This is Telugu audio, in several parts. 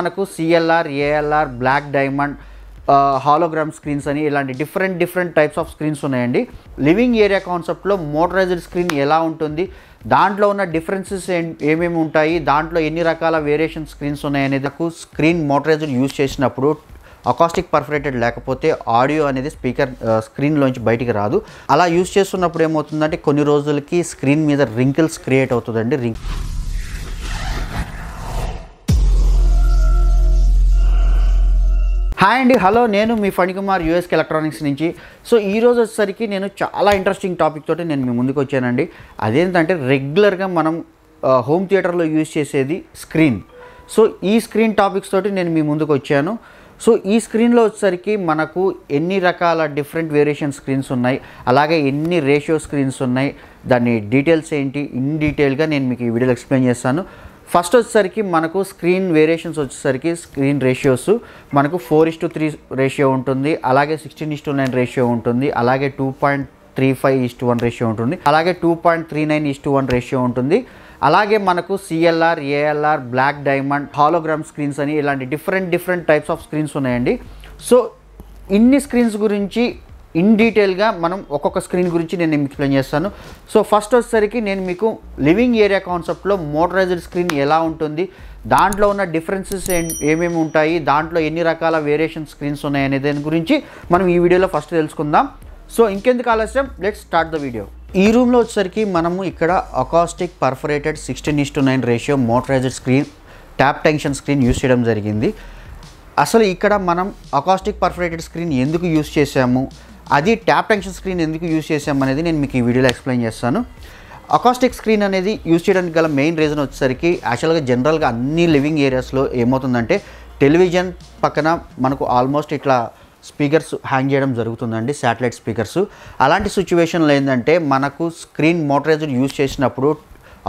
మనకు CLR ALR black diamond hologram screens అని ఇలాంటి different different types of screens ఉన్నాయండి లివింగ్ ఏరియా కాన్సెప్ట్లో మోటరైజ్డ్ స్క్రీన్ ఎలా ఉంటుంది దాంట్లో ఉన్న డిఫరెన్సెస్ ఏమేమి ఉంటాయి దాంట్లో ఎన్ని రకాల వేరియేషన్ స్క్రీన్స్ ఉన్నాయనేందుకు స్క్రీన్ మోటరైజ్డ్ యూజ్ చేసినప్పుడు అకాస్టిక్ పర్ఫరేటెడ్ లేకపోతే ఆడియో అనేది స్పీకర్ స్క్రీన్లోంచి బయటికి రాదు అలా యూజ్ చేస్తున్నప్పుడు ఏమవుతుందంటే కొన్ని రోజులకి స్క్రీన్ మీద రింకిల్స్ క్రియేట్ అవుతుందండి రింక్ హాయ్ అండి హలో నేను మీ ఫణికుమార్ యుఎస్ ఎలక్ట్రానిక్స్ నుంచి సో ఈ రోజు వచ్చేసరికి నేను చాలా ఇంట్రెస్టింగ్ టాపిక్ తోటి నేను మీ ముందుకు వచ్చానండి అదేంటంటే రెగ్యులర్గా మనం హోమ్ థియేటర్లో యూజ్ చేసేది స్క్రీన్ సో ఈ స్క్రీన్ టాపిక్స్ తోటి నేను మీ ముందుకు వచ్చాను సో ఈ స్క్రీన్లో వచ్చేసరికి మనకు ఎన్ని రకాల డిఫరెంట్ వేరియేషన్ స్క్రీన్స్ ఉన్నాయి అలాగే ఎన్ని రేషియో స్క్రీన్స్ ఉన్నాయి దాని డీటెయిల్స్ ఏంటి ఇన్ డీటెయిల్గా నేను మీకు ఈ వీడియోలో ఎక్స్ప్లెయిన్ చేస్తాను ఫస్ట్ వచ్చేసరికి మనకు స్క్రీన్ వేరియేషన్స్ వచ్చేసరికి స్క్రీన్ రేషియోస్ మనకు four is to three ratio ఉంటుంది అలాగే sixteen is to nine ratio ఉంటుంది అలాగే two point three five is to one ratio ఉంటుంది అలాగే two point three nine is to one ratio ఉంటుంది అలాగే మనకు CLR ALR black diamond hologram screens అని ఇలాంటి different different types of screens ఉన్నాయండి సో ఇన్ని స్క్రీన్స్ గురించి ఇన్ డీటెయిల్గా మనం ఒక్కొక్క స్క్రీన్ గురించి నేను ఎక్స్ప్లెయిన్ చేస్తాను సో ఫస్ట్ వచ్చేసరికి నేను మీకు లివింగ్ ఏరియా కాన్సెప్ట్లో మోటరైజ్డ్ స్క్రీన్ ఎలా ఉంటుంది దాంట్లో ఉన్న డిఫరెన్సెస్ ఏమేమి ఉంటాయి దాంట్లో ఎన్ని రకాల వేరియేషన్ స్క్రీన్స్ ఉన్నాయనే దాని గురించి మనం ఈ వీడియోలో ఫస్ట్ తెలుసుకుందాం సో ఇంకెందుకు ఆలస్యం లెట్ స్టార్ట్ ద వీడియో ఈ రూమ్లో వచ్చేసరికి మనము ఇక్కడ acoustic perforated sixteen is to nine ratio motorised screen tab tension screen use చేయడం జరిగింది అసలు ఇక్కడ మనం అకాస్టిక్ పర్ఫరేటెడ్ స్క్రీన్ ఎందుకు యూస్ చేసాము అది ట్యాప్ టెన్షన్ స్క్రీన్ ఎందుకు యూజ్ చేసామనేది నేను మీకు ఈ వీడియోలో ఎక్స్ప్లెయిన్ చేస్తాను అకాస్టిక్ స్క్రీన్ అనేది యూజ్ చేయడానికి గల మెయిన్ రీజన్ వచ్చేసరికి యాక్చువల్గా జనరల్గా అన్ని లివింగ్ ఏరియాస్లో ఏమవుతుందంటే టెలివిజన్ పక్కన మనకు ఆల్మోస్ట్ ఇట్లా స్పీకర్స్ హ్యాంగ్ చేయడం జరుగుతుందండి శాటిలైట్ స్పీకర్స్ అలాంటి సిచ్యువేషన్లో ఏంటంటే మనకు స్క్రీన్ మోటరైజర్ యూజ్ చేసినప్పుడు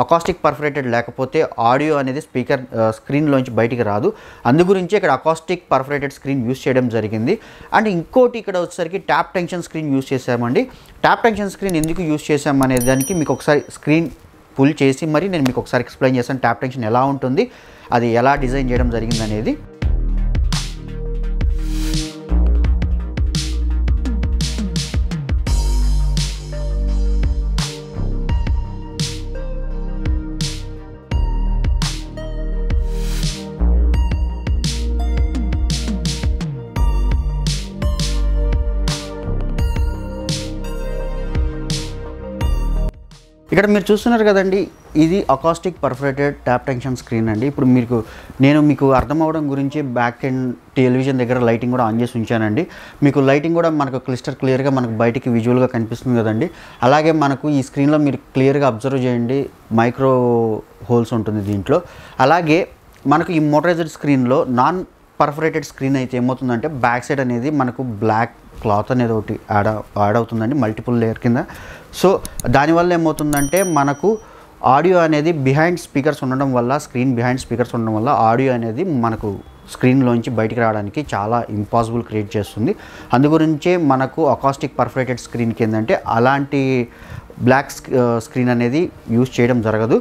అకాస్టిక్ పర్ఫరేటెడ్ లేకపోతే ఆడియో అనేది స్పీకర్ స్క్రీన్లోంచి బయటికి రాదు అందు గురించి ఇక్కడ అకాస్టిక్ పర్ఫరేటెడ్ స్క్రీన్ యూస్ చేయడం జరిగింది అండ్ ఇంకోటి ఇక్కడ వచ్చేసరికి ట్యాప్ టెన్షన్ స్క్రీన్ యూస్ చేశామండి ట్యాప్ టెన్షన్ స్క్రీన్ ఎందుకు యూస్ చేశామనే దానికి మీకు ఒకసారి స్క్రీన్ పుల్ చేసి మరి నేను మీకు ఒకసారి ఎక్స్ప్లెయిన్ చేస్తాను ట్యాప్ టెన్షన్ ఎలా ఉంటుంది అది ఎలా డిజైన్ చేయడం జరిగింది అనేది ఇక్కడ మీరు చూస్తున్నారు కదండి ఇది acoustic perforated tab tension screen అండి ఇప్పుడు మీకు నేను మీకు అర్థం అవడం గురించి బ్యాక్ అండ్ టెలివిజన్ దగ్గర లైటింగ్ కూడా ఆన్ చేసి ఉంచానండి మీకు లైటింగ్ కూడా మనకు క్లిస్టర్ క్లియర్గా మనకు బయటికి విజువల్గా కనిపిస్తుంది కదండి అలాగే మనకు ఈ స్క్రీన్లో మీరు క్లియర్గా అబ్జర్వ్ చేయండి మైక్రో హోల్స్ ఉంటుంది దీంట్లో అలాగే మనకు ఈ మోటరైజ్డ్ స్క్రీన్లో నాన్ పర్ఫరేటెడ్ స్క్రీన్ అయితే ఏమవుతుందంటే బ్యాక్ సైడ్ అనేది మనకు బ్లాక్ క్లాత్ అనేది ఒకటి యాడ్ యాడ్ అవుతుందండి మల్టిపుల్ లేయర్ కింద సో దానివల్ల ఏమవుతుందంటే మనకు ఆడియో అనేది బిహైండ్ స్పీకర్స్ ఉండడం వల్ల స్క్రీన్ బిహైండ్ స్పీకర్స్ ఉండడం వల్ల ఆడియో అనేది మనకు స్క్రీన్లోంచి బయటికి రావడానికి చాలా ఇంపాసిబుల్ క్రియేట్ చేస్తుంది అందుగురించే మనకు అకాస్టిక్ పర్ఫెక్టెడ్ స్క్రీన్కి ఏంటంటే అలాంటి బ్లాక్ స్క్రీన్ అనేది యూజ్ చేయడం జరగదు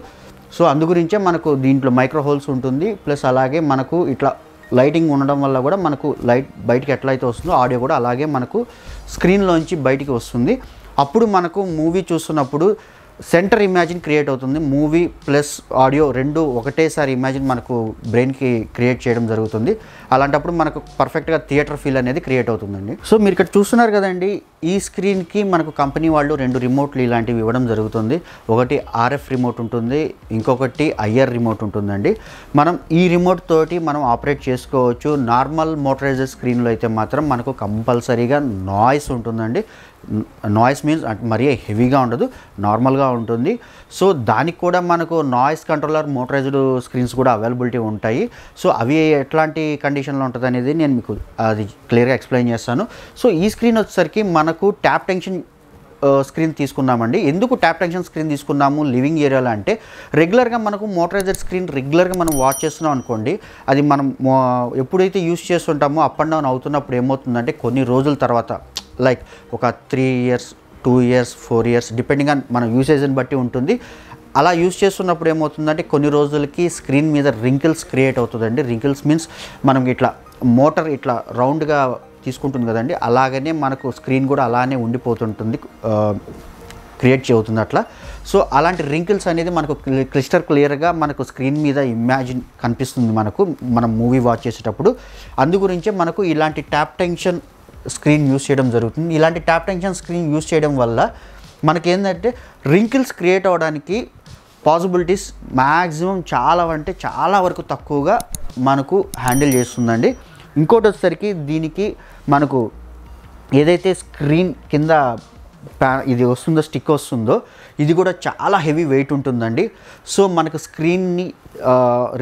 సో అందుగురించే మనకు దీంట్లో మైక్రో హోల్స్ ఉంటుంది ప్లస్ అలాగే మనకు ఇట్లా లైటింగ్ ఉండడం వల్ల కూడా మనకు లైట్ బయటకు ఎట్లయితే వస్తుందో ఆడియో కూడా అలాగే మనకు స్క్రీన్లోంచి బయటికి వస్తుంది అప్పుడు మనకు మూవీ చూస్తున్నప్పుడు సెంటర్ ఇమాజిన్ క్రియేట్ అవుతుంది మూవీ ప్లస్ ఆడియో రెండు ఒకటేసారి ఇమాజిన్ మనకు బ్రెయిన్కి క్రియేట్ చేయడం జరుగుతుంది అలాంటప్పుడు మనకు పర్ఫెక్ట్గా థియేటర్ ఫీల్ అనేది క్రియేట్ అవుతుందండి సో మీరు ఇక్కడ చూస్తున్నారు కదండి ఈ స్క్రీన్కి మనకు కంపెనీ వాళ్ళు రెండు రిమోట్లు ఇలాంటివి ఇవ్వడం జరుగుతుంది ఒకటి ఆర్ఎఫ్ రిమోట్ ఉంటుంది ఇంకొకటి ఐఆర్ రిమోట్ ఉంటుందండి మనం ఈ రిమోట్ తోటి మనం ఆపరేట్ చేసుకోవచ్చు నార్మల్ మోటరైజర్ స్క్రీన్లో అయితే మాత్రం మనకు కంపల్సరీగా నాయిస్ ఉంటుందండి నాయిస్ మీన్స్ మరీ హెవీగా ఉండదు నార్మల్గా ఉంటుంది సో దానికి కూడా మనకు నాయిస్ కంట్రోలర్ మోటరైజ్డ్ స్క్రీన్స్ కూడా అవైలబిలిటీ ఉంటాయి సో అవి ఎట్లాంటి కండిషన్లో ఉంటుంది అనేది నేను మీకు అది క్లియర్గా ఎక్స్ప్లెయిన్ చేస్తాను సో ఈ స్క్రీన్ వచ్చేసరికి మనకు ట్యాప్ టెన్షన్ స్క్రీన్ తీసుకున్నామండి ఎందుకు ట్యాప్ టెన్షన్ స్క్రీన్ తీసుకున్నాము లివింగ్ ఏరియాలో అంటే రెగ్యులర్గా మనకు మోటరైజర్ స్క్రీన్ రెగ్యులర్గా మనం వాచ్ చేస్తున్నాం అనుకోండి అది మనం ఎప్పుడైతే యూస్ చేస్తుంటామో అప్ అండ్ డౌన్ అవుతున్నప్పుడు ఏమవుతుందంటే కొన్ని రోజుల తర్వాత లైక్ ఒక three years two years four years depending on మన యూసేజ్ని బట్టి ఉంటుంది అలా యూజ్ చేస్తున్నప్పుడు ఏమవుతుందంటే కొన్ని రోజులకి స్క్రీన్ మీద రింకిల్స్ క్రియేట్ అవుతుందండి రింకిల్స్ మీన్స్ మనం ఇట్లా మోటార్ ఇట్లా రౌండ్గా తీసుకుంటుంది కదండి అలాగనే మనకు స్క్రీన్ కూడా అలానే ఉండిపోతుంటుంది క్రియేట్ చేయవుతుంది అట్లా సో అలాంటి రింకిల్స్ అనేది మనకు క్లిస్టర్ క్లియర్గా మనకు స్క్రీన్ మీద ఇమాజిన్ కనిపిస్తుంది మనకు మనం మూవీ వాచ్ చేసేటప్పుడు అందు గురించే మనకు ఇలాంటి ట్యాప్ టెన్షన్ స్క్రీన్ యూస్ చేయడం జరుగుతుంది ఇలాంటి ట్యాప్ టెన్షన్ స్క్రీన్ యూస్ చేయడం వల్ల మనకేంటంటే రింకిల్స్ క్రియేట్ అవడానికి పాసిబిలిటీస్ మ్యాక్సిమం చాలా అంటే చాలా వరకు తక్కువగా మనకు హ్యాండిల్ చేస్తుందండి ఇంకోటి వచ్చేసరికి దీనికి మనకు ఏదైతే స్క్రీన్ కింద ఇది వస్తుందో స్టిక్ వస్తుందో ఇది కూడా చాలా హెవీ వెయిట్ ఉంటుందండి సో మనకు స్క్రీన్ని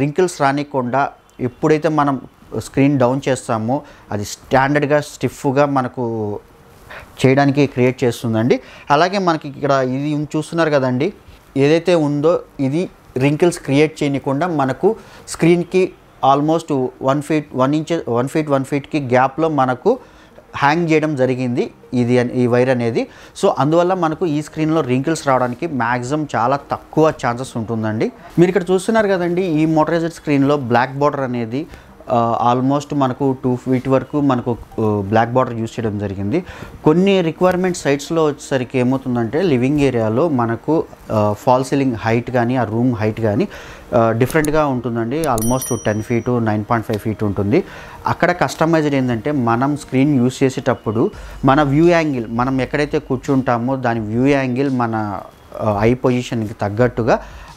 రింకిల్స్ రానికుండా ఎప్పుడైతే మనం స్క్రీన్ డౌన్ చేస్తాము అది స్టాండర్డ్గా స్టిఫ్గా మనకు చేయడానికి క్రియేట్ చేస్తుందండి అలాగే మనకి ఇక్కడ ఇది చూస్తున్నారు కదండి ఏదైతే ఉందో ఇది రింకిల్స్ క్రియేట్ చేయకుండా మనకు స్క్రీన్కి almost one feet one inch one feet one ఫీట్కి గ్యాప్లో మనకు హ్యాంగ్ చేయడం జరిగింది ఇది ఈ వైర్ అనేది సో అందువల్ల మనకు ఈ స్క్రీన్లో రింకిల్స్ రావడానికి మ్యాక్సిమం చాలా తక్కువ ఛాన్సెస్ ఉంటుందండి మీరు ఇక్కడ చూస్తున్నారు కదండి ఈ మోటరైజర్ స్క్రీన్లో బ్లాక్ బార్డర్ అనేది ఆల్మోస్ట్ మనకు టూ ఫీట్ వరకు మనకు బ్లాక్ బార్డర్ యూస్ చేయడం జరిగింది కొన్ని రిక్వైర్మెంట్ సైట్స్లో వచ్చేసరికి ఏమవుతుందంటే లివింగ్ ఏరియాలో మనకు ఫాల్ సీలింగ్ హైట్ కానీ ఆ రూమ్ హైట్ కానీ డిఫరెంట్గా ఉంటుందండి almost ten feet nine point five feet ఉంటుంది అక్కడ కస్టమైజ్డ్ ఏంటంటే మనం స్క్రీన్ యూస్ చేసేటప్పుడు మన వ్యూ యాంగిల్ మనం ఎక్కడైతే కూర్చుంటామో దాని వ్యూ యాంగిల్ మన ఐ పొజిషన్కి తగ్గట్టుగా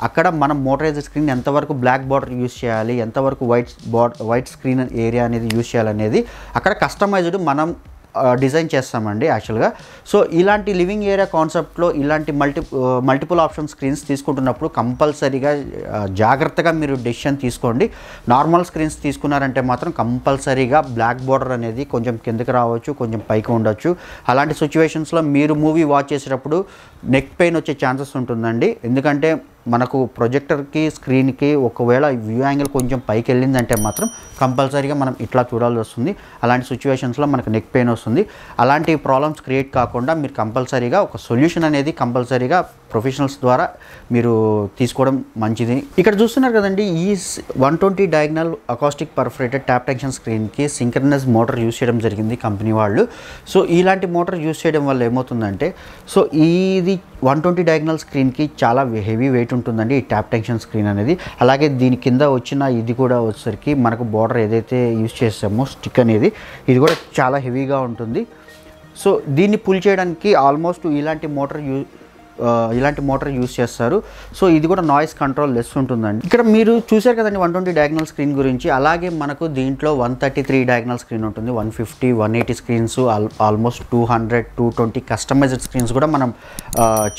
అక్కడ మనం మోటరైజ్డ్ స్క్రీన్ ఎంతవరకు బ్లాక్ బార్డర్ యూస్ చేయాలి ఎంతవరకు white border white screen area అనేది యూస్ చేయాలనేది అక్కడ కస్టమైజ్డ్ మనం డిజైన్ చేస్తామండి యాక్చువల్గా సో ఇలాంటి లివింగ్ ఏరియా కాన్సెప్ట్లో ఇలాంటి మల్టి మల్టిపుల్ ఆప్షన్ స్క్రీన్స్ తీసుకుంటున్నప్పుడు కంపల్సరీగా జాగ్రత్తగా మీరు డెసిషన్ తీసుకోండి నార్మల్ స్క్రీన్స్ తీసుకున్నారంటే మాత్రం కంపల్సరీగా బ్లాక్ బోర్డర్ అనేది కొంచెం కిందకి రావచ్చు కొంచెం పైకి ఉండొచ్చు అలాంటి సిచ్యువేషన్స్లో మీరు మూవీ వాచ్ చేసేటప్పుడు నెక్ పెయిన్ వచ్చే ఛాన్సెస్ ఉంటుందండి ఎందుకంటే మనకు ప్రొజెక్టర్కి స్క్రీన్కి ఒకవేళ వ్యూ యాంగిల్ కొంచెం పైకి వెళ్ళిందంటే మాత్రం కంపల్సరీగా మనం ఇట్లా చూడాల్సి వస్తుంది అలాంటి సిచ్యువేషన్స్లో మనకు నెక్ పెయిన్ వస్తుంది అలాంటి ప్రాబ్లమ్స్ క్రియేట్ కాకుండా మీరు కంపల్సరీగా ఒక సొల్యూషన్ అనేది కంపల్సరీగా ప్రొఫెషనల్స్ ద్వారా మీరు తీసుకోవడం మంచిది ఇక్కడ చూస్తున్నారు కదండి ఈ one twenty diagonal acoustic perforated tab tension స్క్రీన్కి సింక్రనస్ మోటార్ యూస్ చేయడం జరిగింది కంపెనీ వాళ్ళు సో ఇలాంటి మోటార్ యూస్ చేయడం వల్ల ఏమవుతుందంటే సో ఇది వన్ ట్వంటీ డయాగ్నల్ స్క్రీన్కి చాలా హెవీ వెయిట్ ఉంటుందండి ఈ ట్యాప్ టెన్షన్ స్క్రీన్ అనేది అలాగే దీని కింద వచ్చిన ఇది కూడా వచ్చేసరికి మనకు బోర్డర్ ఏదైతే యూస్ చేసామో స్టిక్ అనేది ఇది కూడా చాలా హెవీగా ఉంటుంది సో దీన్ని పుల్ చేయడానికి ఆల్మోస్ట్ ఇలాంటి మోటార్ యూ ఇలాంటి మోటార్ యూస్ చేస్తారు సో ఇది కూడా నాయిస్ కంట్రోల్ లెస్ ఉంటుందండి ఇక్కడ మీరు చూసారు కదండి వన్ ట్వంటీ డయాగ్నల్ స్క్రీన్ గురించి అలాగే మనకు దీంట్లో one thirty three diagonal screen ఉంటుంది one fifty one eighty screens almost two hundred two twenty customized screens కూడా మనం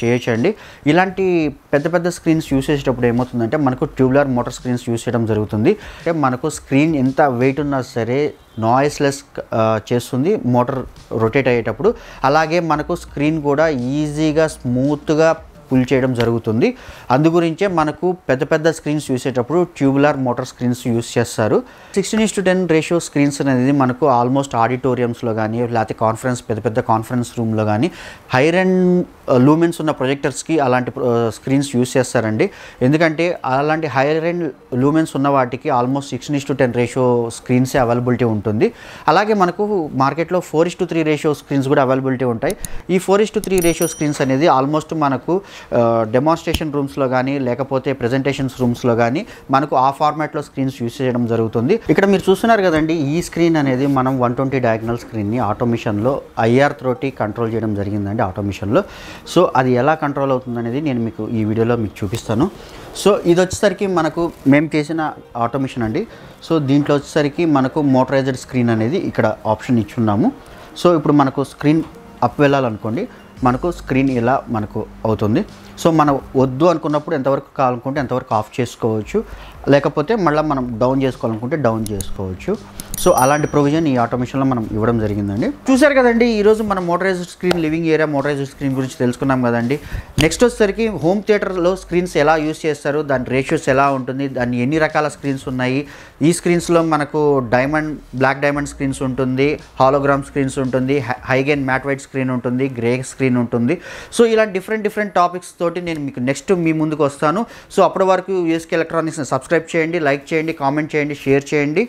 చేయొచ్చండి ఇలాంటి పెద్ద పెద్ద స్క్రీన్స్ యూస్ చేసేటప్పుడు ఏమవుతుందంటే మనకు ట్యూబ్లర్ మోటార్ స్క్రీన్స్ యూస్ చేయడం జరుగుతుంది అంటే మనకు స్క్రీన్ ఎంత వెయిట్ ఉన్నా సరే నాయిస్లెస్ చేస్తుంది మోటార్ రొటేట్ అయ్యేటప్పుడు అలాగే మనకు స్క్రీన్ కూడా ఈజీగా స్మూత్గా పుల్ చేయడం జరుగుతుంది అందుగురించే మనకు పెద్ద పెద్ద స్క్రీన్స్ చూసేటప్పుడు ట్యూబులార్ మోటార్ స్క్రీన్స్ యూస్ చేస్తారు sixteen is to ten ratio screens అనేది మనకు ఆల్మోస్ట్ ఆడిటోరియంస్లో కానీ లేకపోతే కాన్ఫరెన్స్ పెద్ద పెద్ద కాన్ఫరెన్స్ రూమ్లో కానీ హైర్ అండ్ లూమెన్స్ ఉన్న ప్రొజెక్టర్స్కి అలాంటి స్క్రీన్స్ uh, యూస్ చేస్తారండి ఎందుకంటే అలాంటి హైర్ అండ్ లూమెన్స్ ఉన్న వాటికి almost sixteen is to ten ratio స్క్రీన్సే అవైలబిలిటీ ఉంటుంది అలాగే మనకు మార్కెట్లో four is to three ratio screens కూడా అవైలబిలిటీ ఉంటాయి ఈ four is to three ratio screens అనేది ఆల్మోస్ట్ మనకు డెమాన్స్ట్రేషన్ రూమ్స్లో కానీ లేకపోతే ప్రజెంటేషన్స్ రూమ్స్లో కానీ మనకు ఆ ఫార్మాట్లో స్క్రీన్స్ యూస్ చేయడం జరుగుతుంది ఇక్కడ మీరు చూస్తున్నారు కదండి ఈ స్క్రీన్ అనేది మనం వన్ ట్వంటీ డయాగ్నల్ స్క్రీన్ని ఆటోమిషన్లో ఐఆర్ త్రోటి కంట్రోల్ చేయడం జరిగిందండి ఆటోమిషన్లో సో అది ఎలా కంట్రోల్ అవుతుంది అనేది నేను మీకు ఈ వీడియోలో మీకు చూపిస్తాను సో ఇది వచ్చేసరికి మనకు మేము చేసిన ఆటోమిషన్ అండి సో దీంట్లో వచ్చేసరికి మనకు మోటరైజ్డ్ స్క్రీన్ అనేది ఇక్కడ ఆప్షన్ ఇచ్చున్నాము సో ఇప్పుడు మనకు స్క్రీన్ అప్ వెళ్ళాలనుకోండి మనకు స్క్రీన్ ఇలా మనకు అవుతుంది సో మనం వద్దు అనుకున్నప్పుడు ఎంతవరకు కావాలనుకుంటే ఎంతవరకు ఆఫ్ చేసుకోవచ్చు లేకపోతే మళ్ళీ మనం డౌన్ చేసుకోవాలనుకుంటే డౌన్ చేసుకోవచ్చు సో అలాంటి ప్రొవిజన్ ఈ ఆటోమేషన్లో మనం ఇవ్వడం జరిగిందండి చూశారు కదండి ఈరోజు మనం motorized screen living area motorized screen గురించి తెలుసుకున్నాం కదండి నెక్స్ట్ వచ్చేసరికి హోమ్ థియేటర్లో స్క్రీన్స్ ఎలా యూస్ చేస్తారు దాని రేషియోస్ ఎలా ఉంటుంది దాన్ని ఎన్ని రకాల స్క్రీన్స్ ఉన్నాయి ఈ స్క్రీన్స్లో మనకు డైమండ్ బ్లాక్ డైమండ్ స్క్రీన్స్ ఉంటుంది హాలోగ్రామ్ స్క్రీన్స్ ఉంటుంది హైగెన్ మ్యాట్ వైట్ స్క్రీన్ ఉంటుంది గ్రే స్క్రీన్ ఉంటుంది సో ఇలా డిఫరెంట్ డిఫరెంట్ టాపిక్స్ తోటి నేను మీకు నెక్స్ట్ మీ ముందుకు వస్తాను సో అప్పటి వరకు యూఎస్కే ఎలక్ట్రానిక్స్ని సబ్స్క్రైబ్ చేయండి లైక్ చేయండి కామెంట్ చేయండి షేర్ చేయండి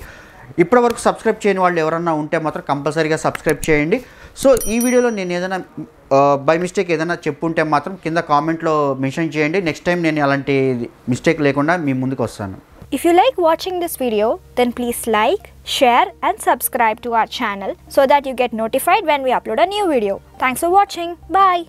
ఇప్పటివరకు సబ్స్క్రైబ్ చేయని వాళ్ళు ఎవరన్నా ఉంటే మాత్రం కంపల్సరీగా సబ్స్క్రైబ్ చేయండి సో ఈ వీడియోలో నేను ఏదైనా బై మిస్టేక్ ఏదైనా చెప్పుంటే మాత్రం కింద కామెంట్లో మెన్షన్ చేయండి నెక్స్ట్ టైం నేను అలాంటి మిస్టేక్ లేకుండా మీ ముందుకు వస్తాను if you like watching this video then please like share and subscribe to our channel so that you get notified when we upload a new video thanks for watching bye